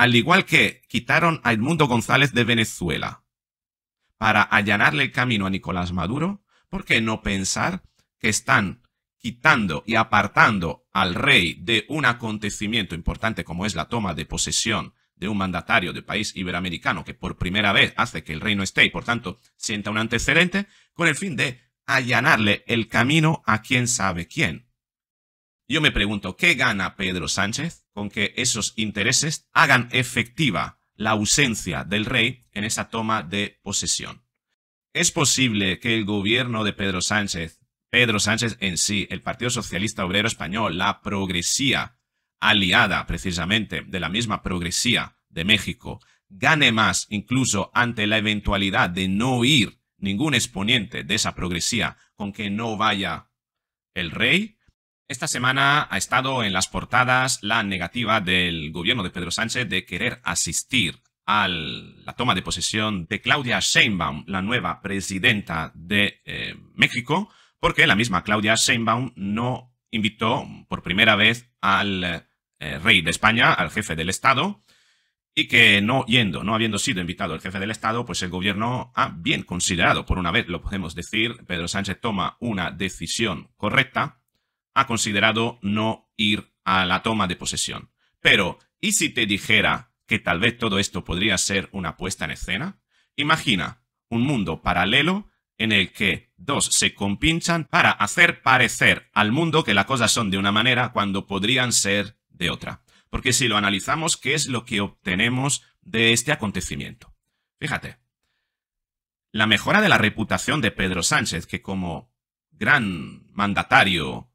al igual que quitaron a Edmundo González de Venezuela para allanarle el camino a Nicolás Maduro, ¿por qué no pensar que están quitando y apartando al rey de un acontecimiento importante como es la toma de posesión de un mandatario de país iberoamericano que por primera vez hace que el reino esté y por tanto sienta un antecedente con el fin de allanarle el camino a quién sabe quién, yo me pregunto, ¿qué gana Pedro Sánchez con que esos intereses hagan efectiva la ausencia del rey en esa toma de posesión? ¿Es posible que el gobierno de Pedro Sánchez, Pedro Sánchez en sí, el Partido Socialista Obrero Español, la progresía, aliada precisamente de la misma progresía de México, gane más incluso ante la eventualidad de no ir ningún exponente de esa progresía con que no vaya el rey? Esta semana ha estado en las portadas la negativa del gobierno de Pedro Sánchez de querer asistir a la toma de posesión de Claudia Sheinbaum, la nueva presidenta de eh, México, porque la misma Claudia Sheinbaum no invitó por primera vez al eh, rey de España, al jefe del Estado, y que no yendo, no habiendo sido invitado el jefe del Estado, pues el gobierno ha bien considerado, por una vez lo podemos decir, Pedro Sánchez toma una decisión correcta ha considerado no ir a la toma de posesión. Pero, ¿y si te dijera que tal vez todo esto podría ser una puesta en escena? Imagina un mundo paralelo en el que dos se compinchan para hacer parecer al mundo que las cosas son de una manera cuando podrían ser de otra. Porque si lo analizamos, ¿qué es lo que obtenemos de este acontecimiento? Fíjate, la mejora de la reputación de Pedro Sánchez, que como gran mandatario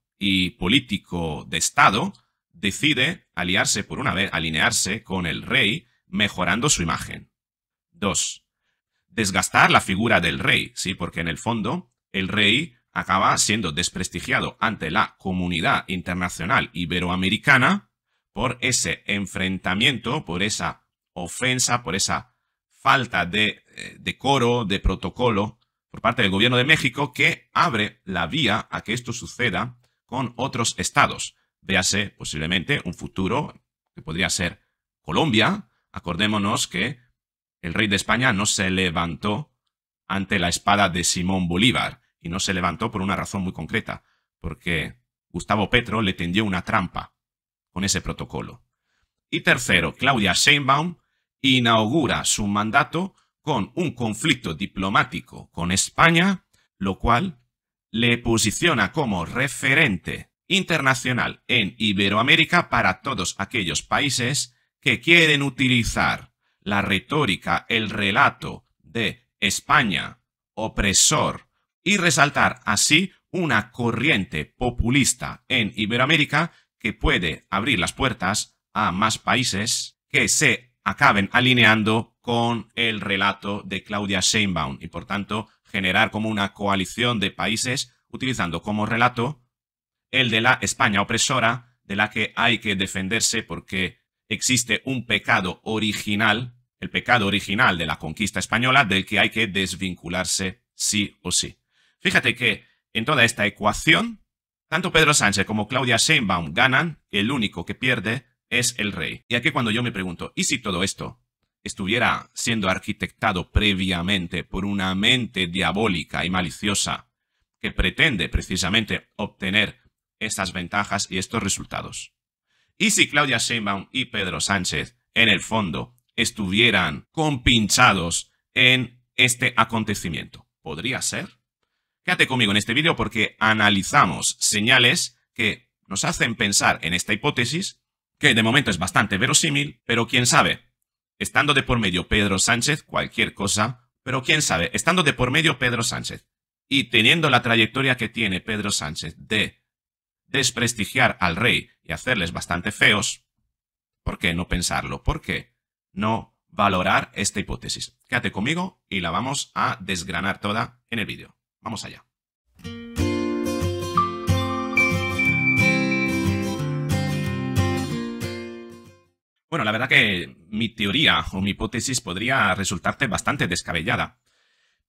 político de Estado, decide aliarse por una vez, alinearse con el rey, mejorando su imagen. 2. Desgastar la figura del rey, sí, porque en el fondo el rey acaba siendo desprestigiado ante la comunidad internacional iberoamericana por ese enfrentamiento, por esa ofensa, por esa falta de eh, decoro, de protocolo por parte del gobierno de México que abre la vía a que esto suceda con otros estados. Véase posiblemente un futuro que podría ser Colombia. Acordémonos que el rey de España no se levantó ante la espada de Simón Bolívar y no se levantó por una razón muy concreta, porque Gustavo Petro le tendió una trampa con ese protocolo. Y tercero, Claudia Sheinbaum inaugura su mandato con un conflicto diplomático con España, lo cual le posiciona como referente internacional en Iberoamérica para todos aquellos países que quieren utilizar la retórica, el relato de España opresor y resaltar así una corriente populista en Iberoamérica que puede abrir las puertas a más países que se acaben alineando con el relato de Claudia Sheinbaum y por tanto generar como una coalición de países utilizando como relato el de la España opresora de la que hay que defenderse porque existe un pecado original, el pecado original de la conquista española del que hay que desvincularse sí o sí. Fíjate que en toda esta ecuación, tanto Pedro Sánchez como Claudia Sheinbaum ganan, el único que pierde es el rey. Y aquí cuando yo me pregunto, ¿y si todo esto estuviera siendo arquitectado previamente por una mente diabólica y maliciosa que pretende precisamente obtener estas ventajas y estos resultados. Y si Claudia Sheinbaum y Pedro Sánchez, en el fondo, estuvieran compinchados en este acontecimiento, ¿podría ser? Quédate conmigo en este vídeo porque analizamos señales que nos hacen pensar en esta hipótesis, que de momento es bastante verosímil, pero quién sabe, Estando de por medio Pedro Sánchez, cualquier cosa, pero quién sabe, estando de por medio Pedro Sánchez y teniendo la trayectoria que tiene Pedro Sánchez de desprestigiar al rey y hacerles bastante feos, ¿por qué no pensarlo? ¿Por qué no valorar esta hipótesis? Quédate conmigo y la vamos a desgranar toda en el vídeo. Vamos allá. Bueno, la verdad que mi teoría o mi hipótesis podría resultarte bastante descabellada.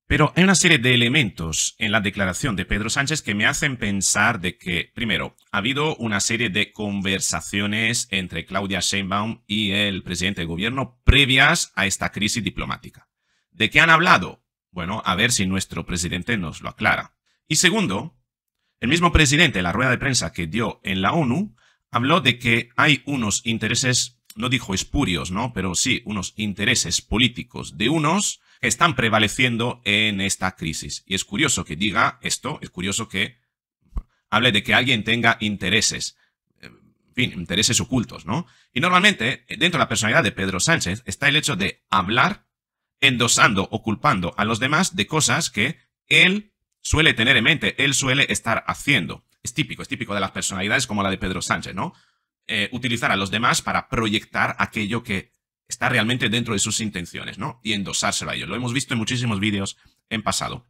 Pero hay una serie de elementos en la declaración de Pedro Sánchez que me hacen pensar de que, primero, ha habido una serie de conversaciones entre Claudia Sheinbaum y el presidente de gobierno previas a esta crisis diplomática. ¿De qué han hablado? Bueno, a ver si nuestro presidente nos lo aclara. Y segundo, el mismo presidente en la rueda de prensa que dio en la ONU habló de que hay unos intereses no dijo espurios, ¿no? Pero sí, unos intereses políticos de unos que están prevaleciendo en esta crisis. Y es curioso que diga esto, es curioso que hable de que alguien tenga intereses, eh, en fin, intereses ocultos, ¿no? Y normalmente, dentro de la personalidad de Pedro Sánchez, está el hecho de hablar endosando o culpando a los demás de cosas que él suele tener en mente, él suele estar haciendo. Es típico, es típico de las personalidades como la de Pedro Sánchez, ¿no? Eh, utilizar a los demás para proyectar aquello que está realmente dentro de sus intenciones, ¿no? Y endosárselo a ellos. Lo hemos visto en muchísimos vídeos en pasado.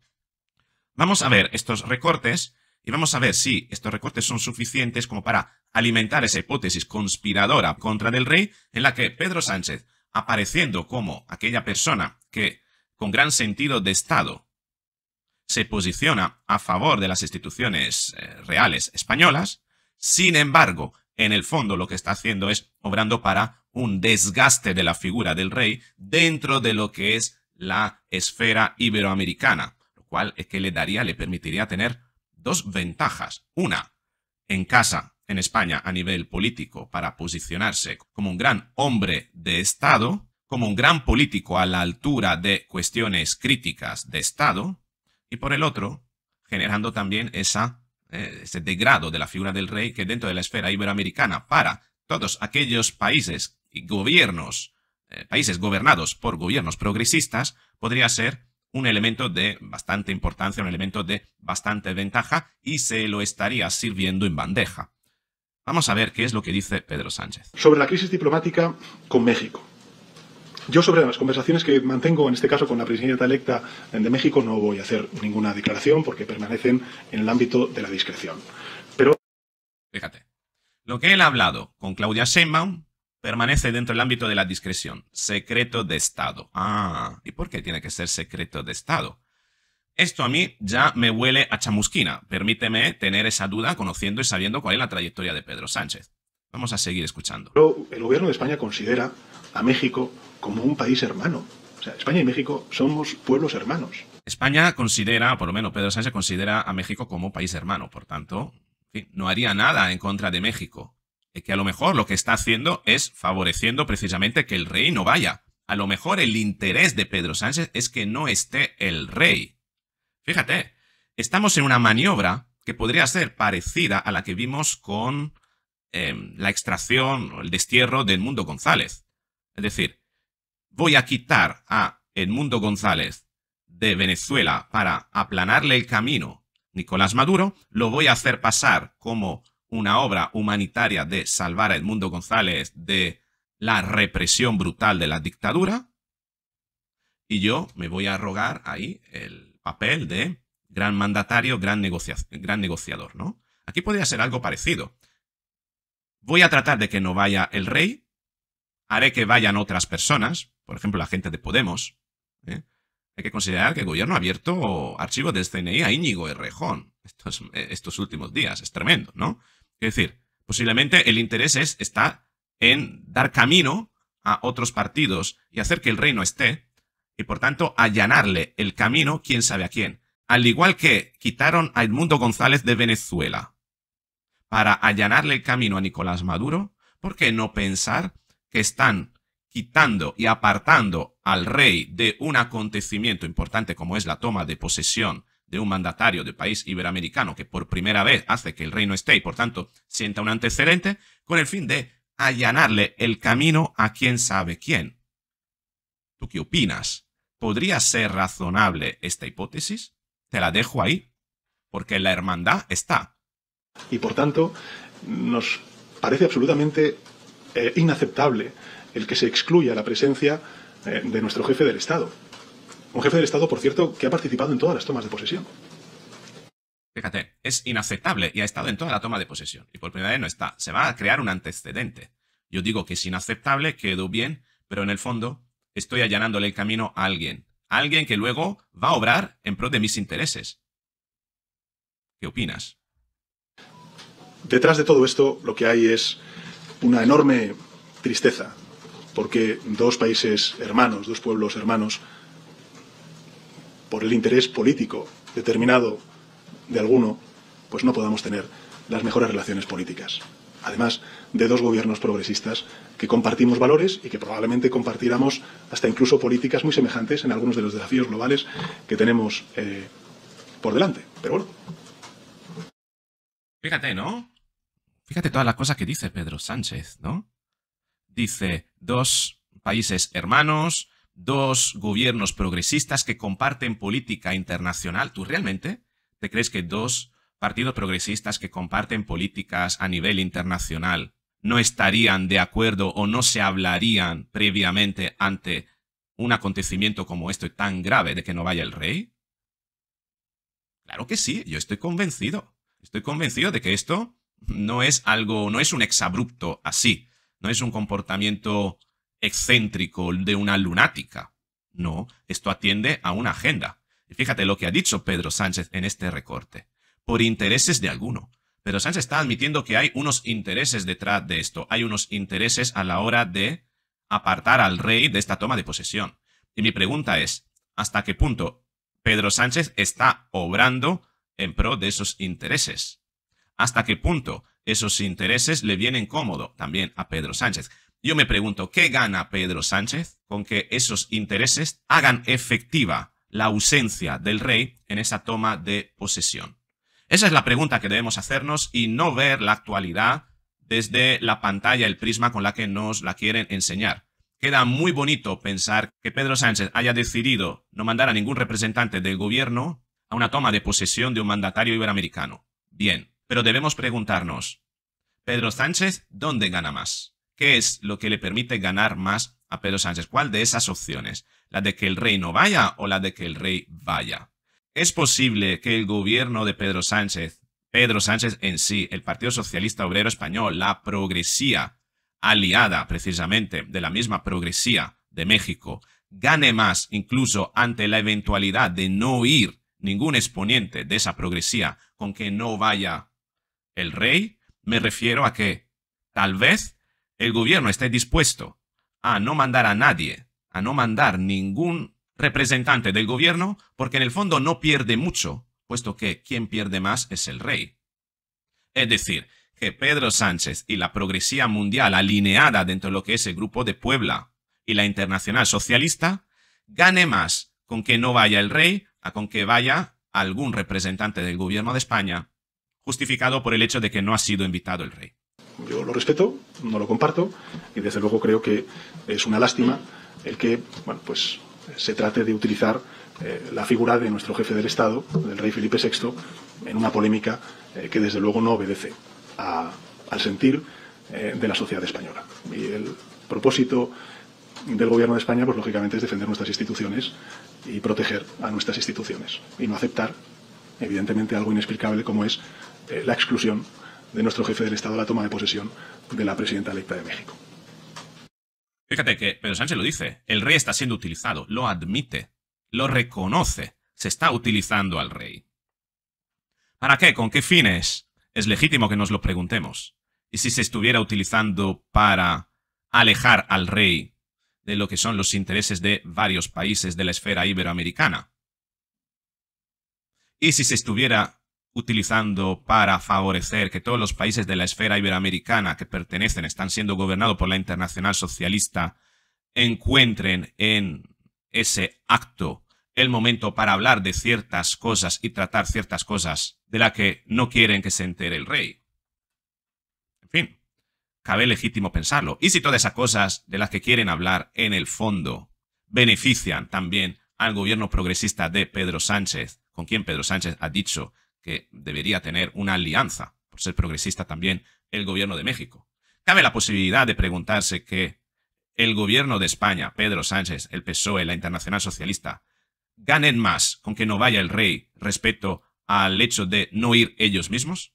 Vamos a ver estos recortes y vamos a ver si estos recortes son suficientes como para alimentar esa hipótesis conspiradora contra del rey en la que Pedro Sánchez, apareciendo como aquella persona que con gran sentido de Estado se posiciona a favor de las instituciones eh, reales españolas, sin embargo, en el fondo lo que está haciendo es obrando para un desgaste de la figura del rey dentro de lo que es la esfera iberoamericana, lo cual es que le daría, le permitiría tener dos ventajas. Una, en casa, en España, a nivel político, para posicionarse como un gran hombre de Estado, como un gran político a la altura de cuestiones críticas de Estado, y por el otro, generando también esa eh, ese degrado de la figura del rey que dentro de la esfera iberoamericana para todos aquellos países y gobiernos, eh, países gobernados por gobiernos progresistas, podría ser un elemento de bastante importancia, un elemento de bastante ventaja y se lo estaría sirviendo en bandeja. Vamos a ver qué es lo que dice Pedro Sánchez. Sobre la crisis diplomática con México. Yo sobre las conversaciones que mantengo, en este caso con la presidenta electa de México, no voy a hacer ninguna declaración porque permanecen en el ámbito de la discreción. Pero... Fíjate, lo que él ha hablado con Claudia Sheinbaum permanece dentro del ámbito de la discreción. Secreto de Estado. Ah, ¿y por qué tiene que ser secreto de Estado? Esto a mí ya me huele a chamusquina. Permíteme tener esa duda conociendo y sabiendo cuál es la trayectoria de Pedro Sánchez. Vamos a seguir escuchando. el gobierno de España considera a México como un país hermano. O sea, España y México somos pueblos hermanos. España considera, por lo menos Pedro Sánchez considera a México como un país hermano, por tanto, no haría nada en contra de México. Es que a lo mejor lo que está haciendo es favoreciendo precisamente que el rey no vaya. A lo mejor el interés de Pedro Sánchez es que no esté el rey. Fíjate, estamos en una maniobra que podría ser parecida a la que vimos con em, la extracción o el destierro del Mundo González. Es decir, voy a quitar a Edmundo González de Venezuela para aplanarle el camino Nicolás Maduro, lo voy a hacer pasar como una obra humanitaria de salvar a Edmundo González de la represión brutal de la dictadura. Y yo me voy a rogar ahí el papel de gran mandatario, gran, gran negociador, ¿no? Aquí podría ser algo parecido. Voy a tratar de que no vaya el rey, haré que vayan otras personas, por ejemplo, la gente de Podemos. ¿eh? Hay que considerar que el gobierno ha abierto archivos del CNI a Íñigo Errejón estos, eh, estos últimos días. Es tremendo, ¿no? Es decir, posiblemente el interés está en dar camino a otros partidos y hacer que el reino esté, y por tanto allanarle el camino quién sabe a quién. Al igual que quitaron a Edmundo González de Venezuela para allanarle el camino a Nicolás Maduro, ¿por qué no pensar que están quitando y apartando al rey de un acontecimiento importante como es la toma de posesión de un mandatario de país iberoamericano que por primera vez hace que el reino esté y por tanto sienta un antecedente con el fin de allanarle el camino a quién sabe quién. ¿Tú qué opinas? ¿Podría ser razonable esta hipótesis? Te la dejo ahí, porque la hermandad está. Y por tanto, nos parece absolutamente eh, inaceptable el que se excluya la presencia eh, de nuestro jefe del Estado. Un jefe del Estado, por cierto, que ha participado en todas las tomas de posesión. Fíjate, es inaceptable y ha estado en toda la toma de posesión. Y por primera vez no está. Se va a crear un antecedente. Yo digo que es inaceptable, quedó bien, pero en el fondo estoy allanándole el camino a alguien. alguien que luego va a obrar en pro de mis intereses. ¿Qué opinas? Detrás de todo esto lo que hay es una enorme tristeza, porque dos países hermanos, dos pueblos hermanos, por el interés político determinado de alguno, pues no podamos tener las mejores relaciones políticas. Además de dos gobiernos progresistas que compartimos valores y que probablemente compartiramos hasta incluso políticas muy semejantes en algunos de los desafíos globales que tenemos eh, por delante. Pero bueno. Fíjate, ¿no? Fíjate todas las cosa que dice Pedro Sánchez, ¿no? Dice dos países hermanos, dos gobiernos progresistas que comparten política internacional. ¿Tú realmente te crees que dos partidos progresistas que comparten políticas a nivel internacional no estarían de acuerdo o no se hablarían previamente ante un acontecimiento como este tan grave de que no vaya el rey? Claro que sí, yo estoy convencido. Estoy convencido de que esto no es algo, no es un exabrupto así, no es un comportamiento excéntrico de una lunática. No, esto atiende a una agenda. Y fíjate lo que ha dicho Pedro Sánchez en este recorte. Por intereses de alguno. Pedro Sánchez está admitiendo que hay unos intereses detrás de esto. Hay unos intereses a la hora de apartar al rey de esta toma de posesión. Y mi pregunta es, ¿hasta qué punto Pedro Sánchez está obrando en pro de esos intereses? hasta qué punto esos intereses le vienen cómodo también a Pedro Sánchez. Yo me pregunto, ¿qué gana Pedro Sánchez con que esos intereses hagan efectiva la ausencia del rey en esa toma de posesión? Esa es la pregunta que debemos hacernos y no ver la actualidad desde la pantalla, el prisma con la que nos la quieren enseñar. Queda muy bonito pensar que Pedro Sánchez haya decidido no mandar a ningún representante del gobierno a una toma de posesión de un mandatario iberoamericano. Bien, pero debemos preguntarnos, ¿Pedro Sánchez dónde gana más? ¿Qué es lo que le permite ganar más a Pedro Sánchez? ¿Cuál de esas opciones? ¿La de que el rey no vaya o la de que el rey vaya? ¿Es posible que el gobierno de Pedro Sánchez, Pedro Sánchez en sí, el Partido Socialista Obrero Español, la progresía, aliada precisamente de la misma progresía de México, gane más incluso ante la eventualidad de no ir ningún exponente de esa progresía con que no vaya el rey, me refiero a que tal vez el gobierno esté dispuesto a no mandar a nadie, a no mandar ningún representante del gobierno, porque en el fondo no pierde mucho, puesto que quien pierde más es el rey. Es decir, que Pedro Sánchez y la progresía mundial alineada dentro de lo que es el grupo de Puebla y la internacional socialista gane más con que no vaya el rey a con que vaya algún representante del gobierno de España justificado por el hecho de que no ha sido invitado el rey. Yo lo respeto, no lo comparto y desde luego creo que es una lástima el que bueno, pues, se trate de utilizar eh, la figura de nuestro jefe del Estado, del rey Felipe VI, en una polémica eh, que desde luego no obedece al sentir eh, de la sociedad española. Y el propósito del Gobierno de España, pues lógicamente es defender nuestras instituciones y proteger a nuestras instituciones y no aceptar, evidentemente, algo inexplicable como es eh, la exclusión de nuestro jefe del Estado a la toma de posesión de la presidenta electa de México. Fíjate que Pedro Sánchez lo dice, el rey está siendo utilizado, lo admite, lo reconoce, se está utilizando al rey. ¿Para qué? ¿Con qué fines? Es legítimo que nos lo preguntemos. ¿Y si se estuviera utilizando para alejar al rey de lo que son los intereses de varios países de la esfera iberoamericana? ¿Y si se estuviera utilizando para favorecer que todos los países de la esfera iberoamericana que pertenecen, están siendo gobernados por la Internacional Socialista, encuentren en ese acto el momento para hablar de ciertas cosas y tratar ciertas cosas de las que no quieren que se entere el rey. En fin, cabe legítimo pensarlo. Y si todas esas cosas de las que quieren hablar en el fondo benefician también al gobierno progresista de Pedro Sánchez, con quien Pedro Sánchez ha dicho que debería tener una alianza, por ser progresista también, el gobierno de México. Cabe la posibilidad de preguntarse que el gobierno de España, Pedro Sánchez, el PSOE, la Internacional Socialista, ganen más con que no vaya el rey respecto al hecho de no ir ellos mismos?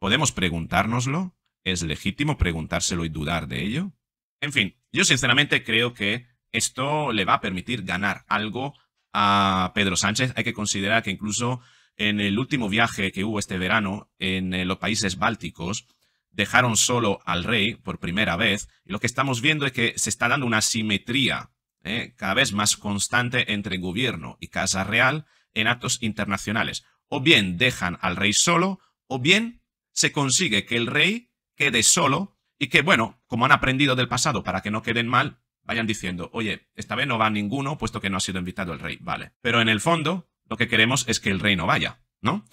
¿Podemos preguntárnoslo? ¿Es legítimo preguntárselo y dudar de ello? En fin, yo sinceramente creo que esto le va a permitir ganar algo a Pedro Sánchez. Hay que considerar que incluso en el último viaje que hubo este verano en eh, los países bálticos, dejaron solo al rey por primera vez, y lo que estamos viendo es que se está dando una simetría ¿eh? cada vez más constante entre gobierno y Casa Real en actos internacionales. O bien dejan al rey solo, o bien se consigue que el rey quede solo y que, bueno, como han aprendido del pasado para que no queden mal, vayan diciendo, oye, esta vez no va ninguno, puesto que no ha sido invitado el rey, vale. Pero en el fondo, lo que queremos es que el rey no vaya, ¿no?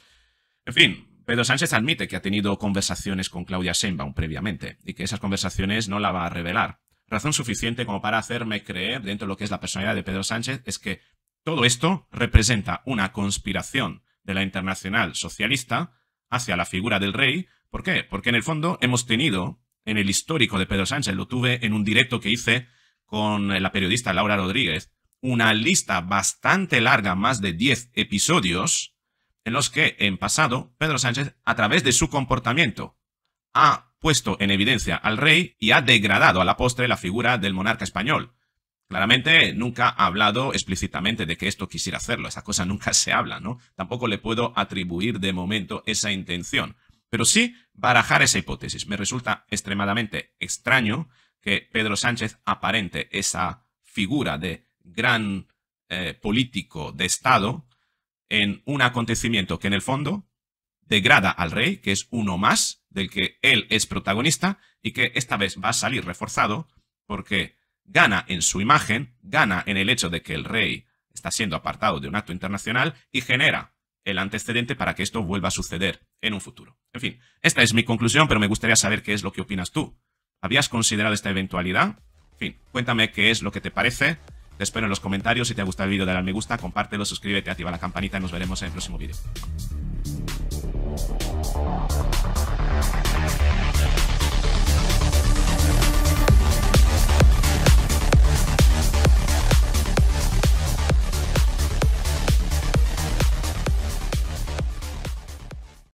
En fin, Pedro Sánchez admite que ha tenido conversaciones con Claudia Sheinbaum previamente y que esas conversaciones no la va a revelar. Razón suficiente como para hacerme creer, dentro de lo que es la personalidad de Pedro Sánchez, es que todo esto representa una conspiración de la internacional socialista hacia la figura del rey. ¿Por qué? Porque en el fondo hemos tenido, en el histórico de Pedro Sánchez, lo tuve en un directo que hice con la periodista Laura Rodríguez, una lista bastante larga, más de 10 episodios, en los que en pasado Pedro Sánchez, a través de su comportamiento, ha puesto en evidencia al rey y ha degradado a la postre la figura del monarca español. Claramente nunca ha hablado explícitamente de que esto quisiera hacerlo, esa cosa nunca se habla, ¿no? Tampoco le puedo atribuir de momento esa intención, pero sí barajar esa hipótesis. Me resulta extremadamente extraño que Pedro Sánchez aparente esa figura de gran eh, político de Estado en un acontecimiento que en el fondo degrada al rey, que es uno más del que él es protagonista y que esta vez va a salir reforzado porque gana en su imagen, gana en el hecho de que el rey está siendo apartado de un acto internacional y genera el antecedente para que esto vuelva a suceder en un futuro. En fin, esta es mi conclusión, pero me gustaría saber qué es lo que opinas tú. ¿Habías considerado esta eventualidad? En fin, cuéntame qué es lo que te parece. Te espero en los comentarios. Si te ha gustado el vídeo, dale al me gusta, compártelo, suscríbete, activa la campanita y nos veremos en el próximo vídeo.